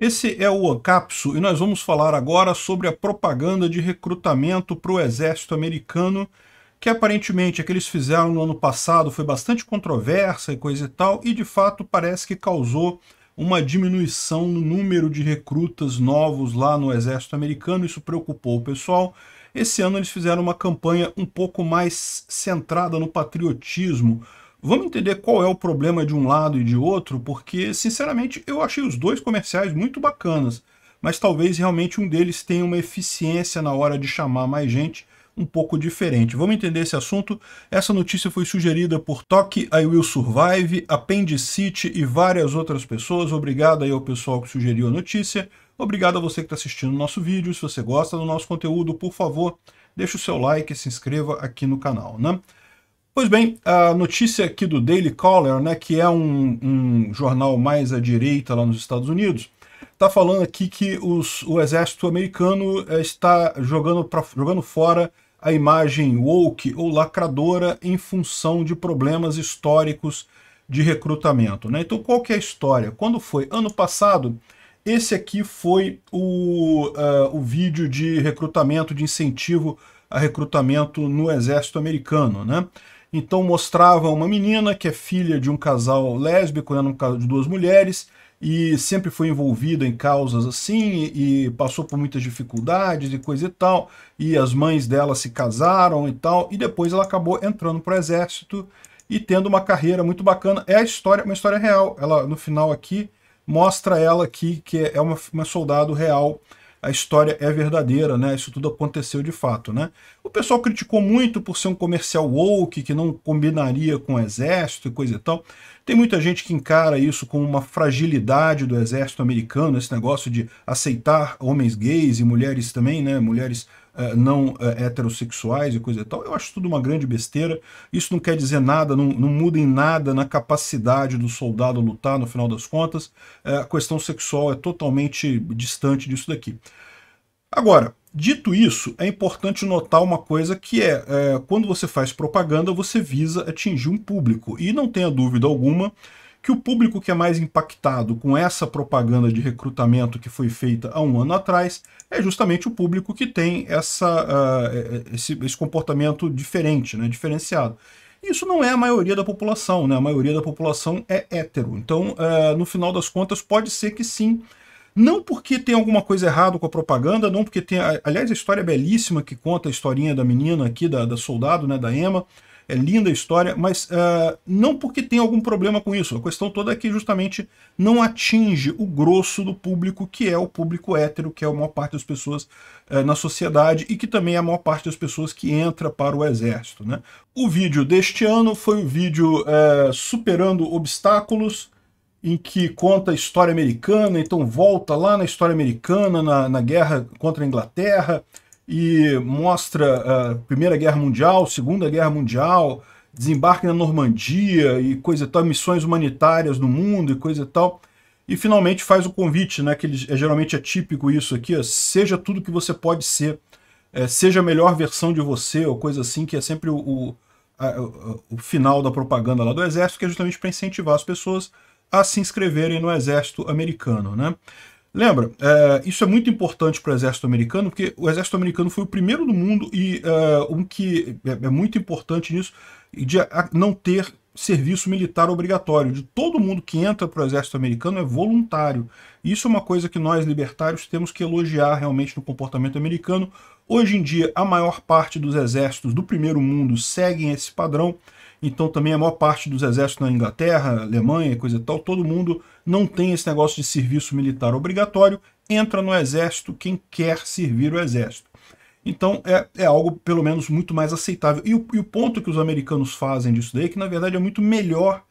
Esse é o Ocapso e nós vamos falar agora sobre a propaganda de recrutamento para o exército americano que aparentemente a é que eles fizeram no ano passado foi bastante controversa e coisa e tal, e de fato parece que causou uma diminuição no número de recrutas novos lá no exército americano, isso preocupou o pessoal. Esse ano eles fizeram uma campanha um pouco mais centrada no patriotismo, Vamos entender qual é o problema de um lado e de outro, porque, sinceramente, eu achei os dois comerciais muito bacanas, mas talvez realmente um deles tenha uma eficiência na hora de chamar mais gente um pouco diferente. Vamos entender esse assunto? Essa notícia foi sugerida por Toque, I Will Survive, Appendicite e várias outras pessoas. Obrigado aí ao pessoal que sugeriu a notícia. Obrigado a você que está assistindo o nosso vídeo. Se você gosta do nosso conteúdo, por favor, deixe o seu like e se inscreva aqui no canal. Né? Pois bem, a notícia aqui do Daily Caller, né, que é um, um jornal mais à direita lá nos Estados Unidos, está falando aqui que os, o exército americano eh, está jogando, pra, jogando fora a imagem woke ou lacradora em função de problemas históricos de recrutamento. Né? Então qual que é a história? Quando foi? Ano passado, esse aqui foi o, uh, o vídeo de recrutamento, de incentivo a recrutamento no exército americano. Né? Então mostrava uma menina que é filha de um casal lésbico, né, de duas mulheres, e sempre foi envolvida em causas assim, e passou por muitas dificuldades e coisa e tal, e as mães dela se casaram e tal, e depois ela acabou entrando para o exército e tendo uma carreira muito bacana. É a história, uma história real. Ela, no final aqui, mostra ela aqui, que é uma, uma soldado real a história é verdadeira, né? Isso tudo aconteceu de fato, né? O pessoal criticou muito por ser um comercial woke, que não combinaria com o exército e coisa e tal. Tem muita gente que encara isso como uma fragilidade do exército americano, esse negócio de aceitar homens gays e mulheres também, né? Mulheres eh, não uh, heterossexuais e coisa e tal, eu acho tudo uma grande besteira. Isso não quer dizer nada, não, não muda em nada na capacidade do soldado lutar, no final das contas. Uh, a questão sexual é totalmente distante disso daqui. Agora, dito isso, é importante notar uma coisa que é, é quando você faz propaganda, você visa atingir um público. E não tenha dúvida alguma que o público que é mais impactado com essa propaganda de recrutamento que foi feita há um ano atrás é justamente o público que tem essa, uh, esse, esse, comportamento diferente, né, diferenciado. Isso não é a maioria da população, né? a maioria da população é hétero. Então, uh, no final das contas, pode ser que sim. Não porque tem alguma coisa errada com a propaganda, não porque tem. Aliás, a história é belíssima que conta a historinha da menina aqui, da, da soldado, né, da Emma é linda a história, mas uh, não porque tem algum problema com isso. A questão toda é que justamente não atinge o grosso do público, que é o público hétero, que é a maior parte das pessoas uh, na sociedade e que também é a maior parte das pessoas que entra para o exército. Né? O vídeo deste ano foi o vídeo uh, Superando Obstáculos, em que conta a história americana, então volta lá na história americana, na, na guerra contra a Inglaterra, e mostra a ah, Primeira Guerra Mundial, Segunda Guerra Mundial, desembarque na Normandia e coisa e tal, missões humanitárias no mundo e coisa e tal. E finalmente faz o convite, né, que ele, é, geralmente é típico isso aqui, ó, seja tudo que você pode ser, é, seja a melhor versão de você, ou coisa assim, que é sempre o, o, a, o final da propaganda lá do Exército, que é justamente para incentivar as pessoas a se inscreverem no Exército americano. Né? Lembra, é, isso é muito importante para o exército americano, porque o exército americano foi o primeiro do mundo e é, um que é, é muito importante nisso, de não ter serviço militar obrigatório de todo mundo que entra para o exército americano é voluntário. Isso é uma coisa que nós libertários temos que elogiar realmente no comportamento americano. Hoje em dia, a maior parte dos exércitos do primeiro mundo seguem esse padrão. Então também a maior parte dos exércitos na Inglaterra, Alemanha e coisa e tal, todo mundo não tem esse negócio de serviço militar obrigatório, entra no exército quem quer servir o exército. Então é, é algo, pelo menos, muito mais aceitável. E o, e o ponto que os americanos fazem disso daí é que, na verdade, é muito melhor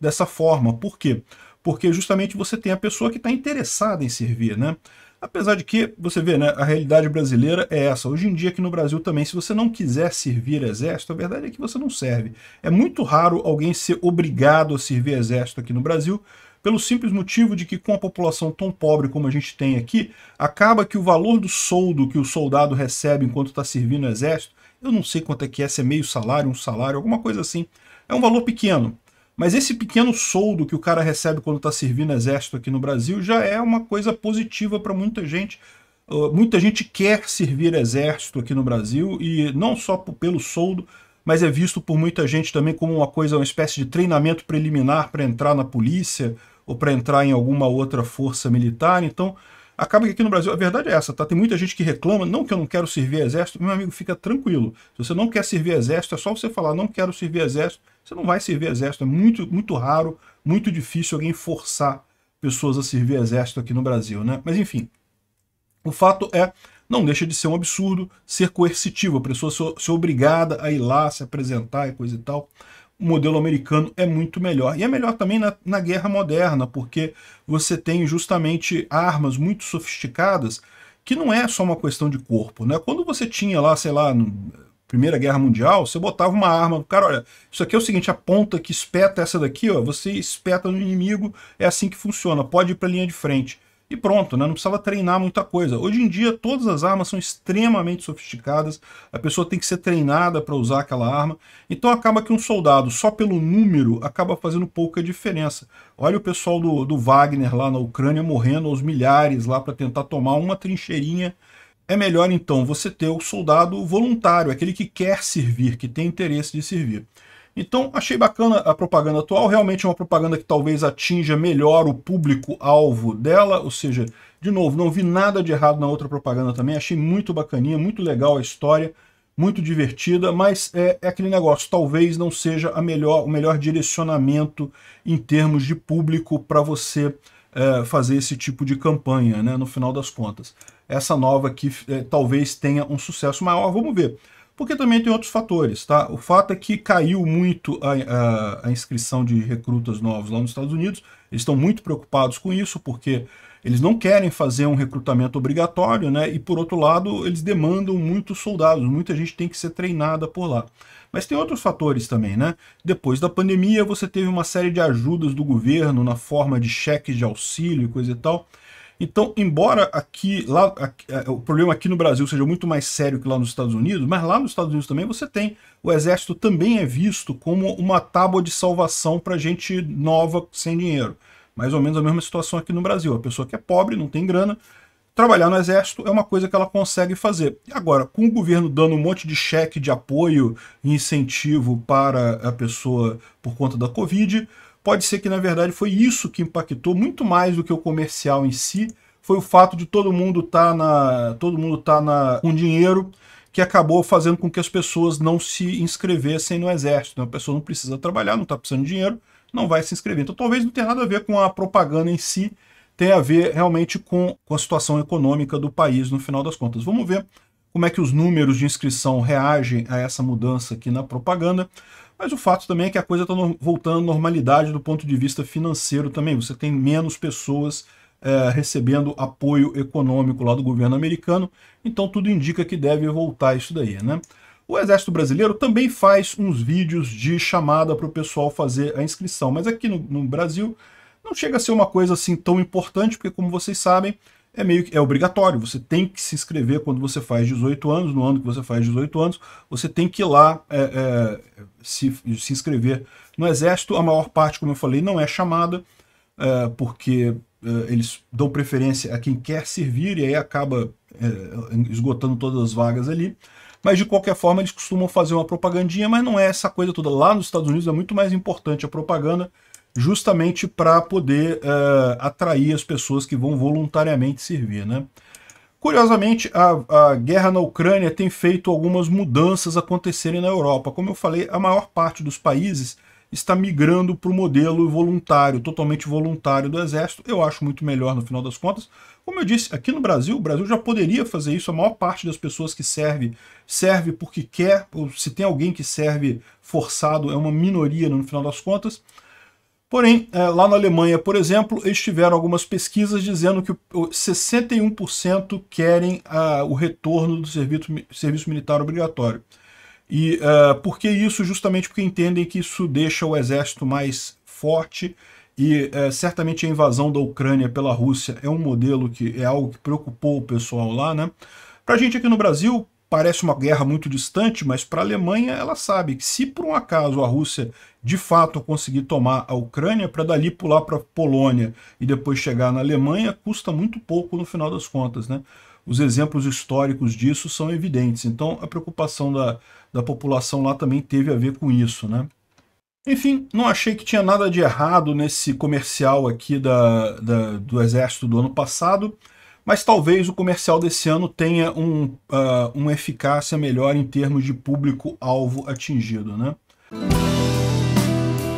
dessa forma. Por quê? Porque justamente você tem a pessoa que está interessada em servir, né? Apesar de que, você vê, né, a realidade brasileira é essa. Hoje em dia aqui no Brasil também, se você não quiser servir exército, a verdade é que você não serve. É muito raro alguém ser obrigado a servir exército aqui no Brasil, pelo simples motivo de que com a população tão pobre como a gente tem aqui, acaba que o valor do soldo que o soldado recebe enquanto está servindo no exército, eu não sei quanto é que é, se é meio salário, um salário, alguma coisa assim, é um valor pequeno. Mas esse pequeno soldo que o cara recebe quando está servindo exército aqui no Brasil já é uma coisa positiva para muita gente, Uh, muita gente quer servir exército aqui no Brasil e não só pelo soldo, mas é visto por muita gente também como uma coisa, uma espécie de treinamento preliminar para entrar na polícia ou para entrar em alguma outra força militar. Então, acaba que aqui no Brasil, a verdade é essa, tá? Tem muita gente que reclama, não que eu não quero servir exército, meu amigo, fica tranquilo. Se você não quer servir exército, é só você falar, não quero servir exército, você não vai servir exército, é muito, muito raro, muito difícil alguém forçar pessoas a servir exército aqui no Brasil, né? Mas enfim, o fato é, não deixa de ser um absurdo ser coercitivo, a pessoa ser, ser obrigada a ir lá, se apresentar e coisa e tal o modelo americano é muito melhor. E é melhor também na, na guerra moderna, porque você tem justamente armas muito sofisticadas que não é só uma questão de corpo, né? Quando você tinha lá, sei lá, Primeira Guerra Mundial, você botava uma arma cara, olha, isso aqui é o seguinte, a ponta que espeta essa daqui, ó, você espeta no inimigo, é assim que funciona, pode ir para a linha de frente e pronto, né? não precisava treinar muita coisa. Hoje em dia, todas as armas são extremamente sofisticadas, a pessoa tem que ser treinada para usar aquela arma, então acaba que um soldado, só pelo número, acaba fazendo pouca diferença. Olha o pessoal do, do Wagner lá na Ucrânia morrendo aos milhares lá para tentar tomar uma trincheirinha. É melhor, então, você ter o soldado voluntário, aquele que quer servir, que tem interesse de servir. Então, achei bacana a propaganda atual, realmente é uma propaganda que talvez atinja melhor o público-alvo dela, ou seja, de novo, não vi nada de errado na outra propaganda também, achei muito bacaninha, muito legal a história, muito divertida, mas é, é aquele negócio, talvez não seja a melhor, o melhor direcionamento em termos de público para você é, fazer esse tipo de campanha, né, no final das contas. Essa nova aqui é, talvez tenha um sucesso maior, vamos ver porque também tem outros fatores, tá? O fato é que caiu muito a, a, a inscrição de recrutas novos lá nos Estados Unidos, eles estão muito preocupados com isso, porque eles não querem fazer um recrutamento obrigatório, né? E por outro lado, eles demandam muitos soldados, muita gente tem que ser treinada por lá. Mas tem outros fatores também, né? Depois da pandemia, você teve uma série de ajudas do governo na forma de cheques de auxílio e coisa e tal, então, embora aqui, lá, aqui, é, o problema aqui no Brasil seja muito mais sério que lá nos Estados Unidos, mas lá nos Estados Unidos também você tem. O exército também é visto como uma tábua de salvação para gente nova sem dinheiro. Mais ou menos a mesma situação aqui no Brasil. A pessoa que é pobre, não tem grana, trabalhar no exército é uma coisa que ela consegue fazer. Agora, com o governo dando um monte de cheque de apoio e incentivo para a pessoa por conta da Covid, Pode ser que, na verdade, foi isso que impactou muito mais do que o comercial em si, foi o fato de todo mundo estar tá na, todo mundo tá na, com dinheiro, que acabou fazendo com que as pessoas não se inscrevessem no exército. Então A pessoa não precisa trabalhar, não está precisando de dinheiro, não vai se inscrever. Então talvez não tenha nada a ver com a propaganda em si, tem a ver realmente com, com a situação econômica do país no final das contas. Vamos ver como é que os números de inscrição reagem a essa mudança aqui na propaganda, mas o fato também é que a coisa está voltando à normalidade do ponto de vista financeiro também. Você tem menos pessoas é, recebendo apoio econômico lá do governo americano, então tudo indica que deve voltar isso daí, né? O Exército Brasileiro também faz uns vídeos de chamada para o pessoal fazer a inscrição, mas aqui no, no Brasil não chega a ser uma coisa assim tão importante, porque como vocês sabem, é meio que é obrigatório, você tem que se inscrever quando você faz 18 anos, no ano que você faz 18 anos, você tem que ir lá é, é, se, se inscrever no Exército. A maior parte, como eu falei, não é chamada, é, porque é, eles dão preferência a quem quer servir e aí acaba é, esgotando todas as vagas ali. Mas de qualquer forma eles costumam fazer uma propagandinha, mas não é essa coisa toda. Lá nos Estados Unidos é muito mais importante a propaganda justamente para poder uh, atrair as pessoas que vão voluntariamente servir. Né? Curiosamente, a, a, guerra na Ucrânia tem feito algumas mudanças acontecerem na Europa. Como eu falei, a maior parte dos países está migrando para o modelo voluntário, totalmente voluntário do Exército. Eu acho muito melhor no final das contas. Como eu disse, aqui no Brasil, o Brasil já poderia fazer isso. A maior parte das pessoas que serve, serve porque quer, ou se tem alguém que serve forçado, é uma minoria no final das contas. Porém, é, lá na Alemanha, por exemplo, eles tiveram algumas pesquisas dizendo que 61% querem uh, o retorno do serviço, serviço militar obrigatório. E uh, por que isso? Justamente porque entendem que isso deixa o exército mais forte e uh, certamente a invasão da Ucrânia pela Rússia é um modelo que é algo que preocupou o pessoal lá, né? Pra gente aqui no Brasil, parece uma guerra muito distante, mas para a Alemanha ela sabe que se por um acaso a Rússia de fato conseguir tomar a Ucrânia para dali pular para a Polônia e depois chegar na Alemanha, custa muito pouco no final das contas, né? Os exemplos históricos disso são evidentes, então a preocupação da, da população lá também teve a ver com isso, né? Enfim, não achei que tinha nada de errado nesse comercial aqui da, da do Exército do ano passado, mas talvez o comercial desse ano tenha um, uh, uma eficácia melhor em termos de público-alvo atingido. Né?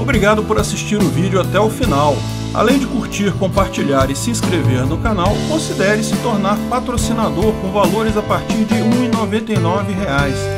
Obrigado por assistir o vídeo até o final. Além de curtir, compartilhar e se inscrever no canal, considere se tornar patrocinador com valores a partir de R$ 1,99